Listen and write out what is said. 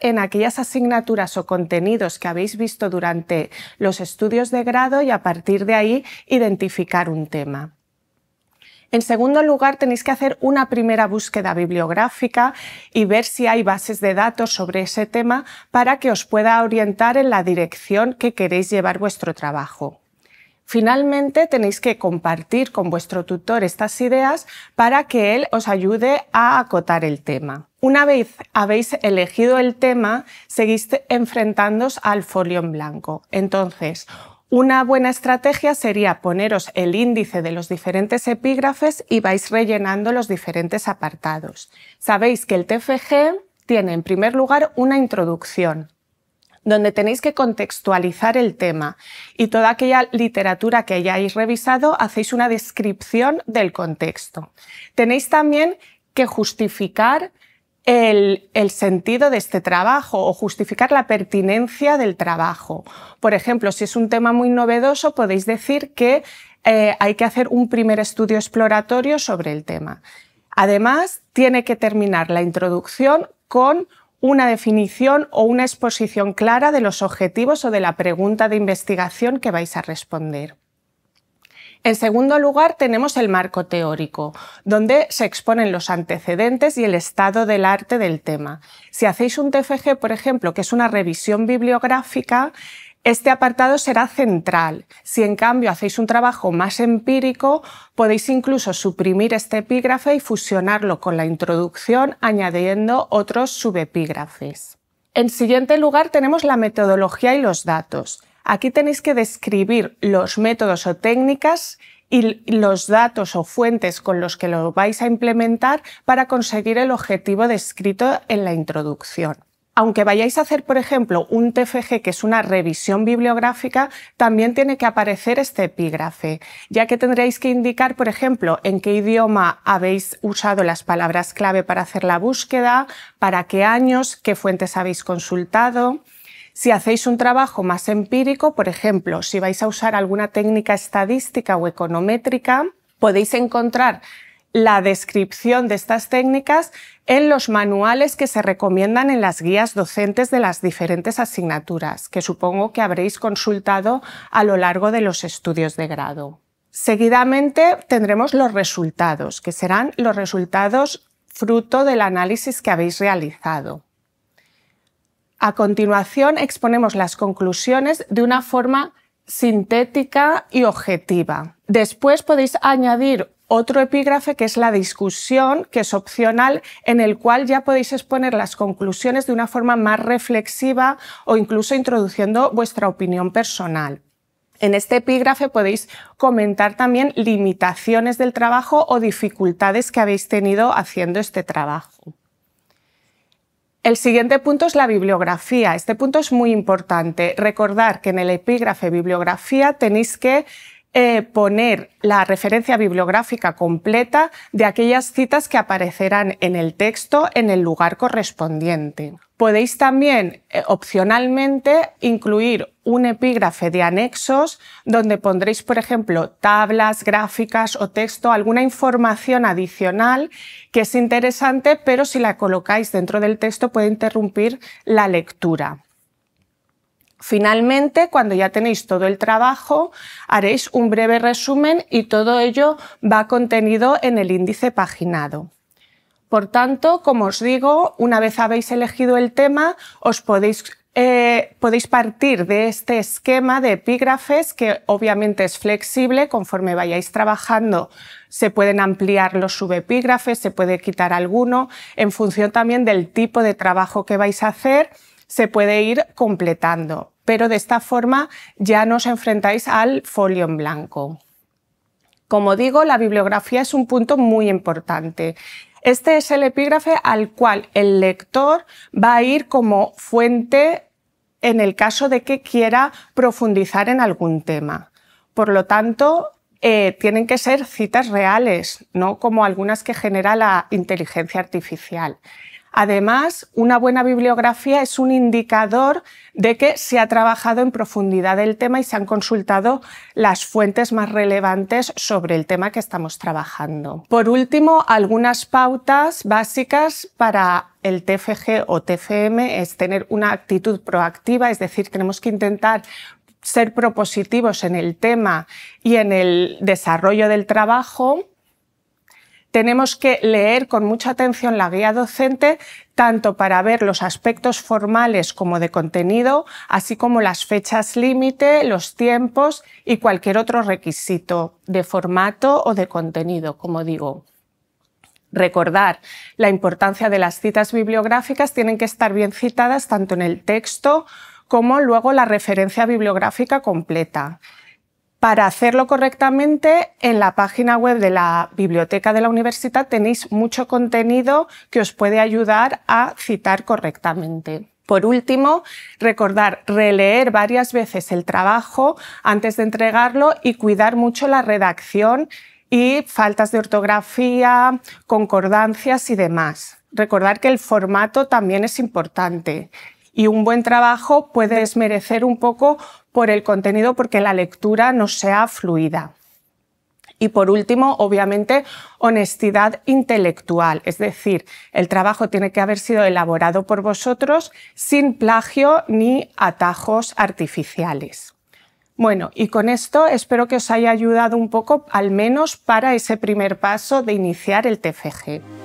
en aquellas asignaturas o contenidos que habéis visto durante los estudios de grado y a partir de ahí identificar un tema. En segundo lugar, tenéis que hacer una primera búsqueda bibliográfica y ver si hay bases de datos sobre ese tema para que os pueda orientar en la dirección que queréis llevar vuestro trabajo. Finalmente, tenéis que compartir con vuestro tutor estas ideas para que él os ayude a acotar el tema. Una vez habéis elegido el tema, seguís enfrentándoos al folio en blanco. Entonces, una buena estrategia sería poneros el índice de los diferentes epígrafes y vais rellenando los diferentes apartados. Sabéis que el TFG tiene en primer lugar una introducción, donde tenéis que contextualizar el tema y toda aquella literatura que hayáis revisado hacéis una descripción del contexto. Tenéis también que justificar el, sentido de este trabajo o justificar la pertinencia del trabajo. Por ejemplo, si es un tema muy novedoso, podéis decir que eh, hay que hacer un primer estudio exploratorio sobre el tema. Además, tiene que terminar la introducción con una definición o una exposición clara de los objetivos o de la pregunta de investigación que vais a responder. En segundo lugar, tenemos el marco teórico, donde se exponen los antecedentes y el estado del arte del tema. Si hacéis un TFG, por ejemplo, que es una revisión bibliográfica, este apartado será central. Si en cambio hacéis un trabajo más empírico, podéis incluso suprimir este epígrafe y fusionarlo con la introducción añadiendo otros subepígrafes. En siguiente lugar tenemos la metodología y los datos. Aquí tenéis que describir los métodos o técnicas y los datos o fuentes con los que lo vais a implementar para conseguir el objetivo descrito en la introducción aunque vayáis a hacer, por ejemplo, un TFG, que es una revisión bibliográfica, también tiene que aparecer este epígrafe, ya que tendréis que indicar, por ejemplo, en qué idioma habéis usado las palabras clave para hacer la búsqueda, para qué años, qué fuentes habéis consultado. Si hacéis un trabajo más empírico, por ejemplo, si vais a usar alguna técnica estadística o econométrica, podéis encontrar la descripción de estas técnicas en los manuales que se recomiendan en las guías docentes de las diferentes asignaturas, que supongo que habréis consultado a lo largo de los estudios de grado. Seguidamente tendremos los resultados, que serán los resultados fruto del análisis que habéis realizado. A continuación exponemos las conclusiones de una forma sintética y objetiva. Después podéis añadir otro epígrafe que es la discusión, que es opcional, en el cual ya podéis exponer las conclusiones de una forma más reflexiva o incluso introduciendo vuestra opinión personal. En este epígrafe podéis comentar también limitaciones del trabajo o dificultades que habéis tenido haciendo este trabajo. El siguiente punto es la bibliografía. Este punto es muy importante. Recordar que en el epígrafe bibliografía tenéis que eh, poner la referencia bibliográfica completa de aquellas citas que aparecerán en el texto en el lugar correspondiente. Podéis también, eh, opcionalmente, incluir un epígrafe de anexos donde pondréis, por ejemplo, tablas, gráficas o texto, alguna información adicional que es interesante, pero si la colocáis dentro del texto puede interrumpir la lectura. Finalmente, cuando ya tenéis todo el trabajo, haréis un breve resumen y todo ello va contenido en el índice paginado. Por tanto, como os digo, una vez habéis elegido el tema, os podéis, eh, podéis partir de este esquema de epígrafes que obviamente es flexible conforme vayáis trabajando. Se pueden ampliar los subepígrafes, se puede quitar alguno, en función también del tipo de trabajo que vais a hacer, se puede ir completando pero de esta forma ya no os enfrentáis al folio en blanco. Como digo, la bibliografía es un punto muy importante. Este es el epígrafe al cual el lector va a ir como fuente en el caso de que quiera profundizar en algún tema. Por lo tanto, eh, tienen que ser citas reales, no como algunas que genera la inteligencia artificial. Además, una buena bibliografía es un indicador de que se ha trabajado en profundidad el tema y se han consultado las fuentes más relevantes sobre el tema que estamos trabajando. Por último, algunas pautas básicas para el TFG o TFM es tener una actitud proactiva, es decir, tenemos que intentar ser propositivos en el tema y en el desarrollo del trabajo tenemos que leer con mucha atención la guía docente, tanto para ver los aspectos formales como de contenido, así como las fechas límite, los tiempos y cualquier otro requisito de formato o de contenido, como digo. Recordar la importancia de las citas bibliográficas, tienen que estar bien citadas tanto en el texto como luego la referencia bibliográfica completa. Para hacerlo correctamente, en la página web de la biblioteca de la universidad tenéis mucho contenido que os puede ayudar a citar correctamente. Por último, recordar releer varias veces el trabajo antes de entregarlo y cuidar mucho la redacción y faltas de ortografía, concordancias y demás. Recordar que el formato también es importante y un buen trabajo puede desmerecer un poco por el contenido porque la lectura no sea fluida. Y por último, obviamente, honestidad intelectual, es decir, el trabajo tiene que haber sido elaborado por vosotros sin plagio ni atajos artificiales. Bueno, y con esto espero que os haya ayudado un poco, al menos para ese primer paso de iniciar el TFG.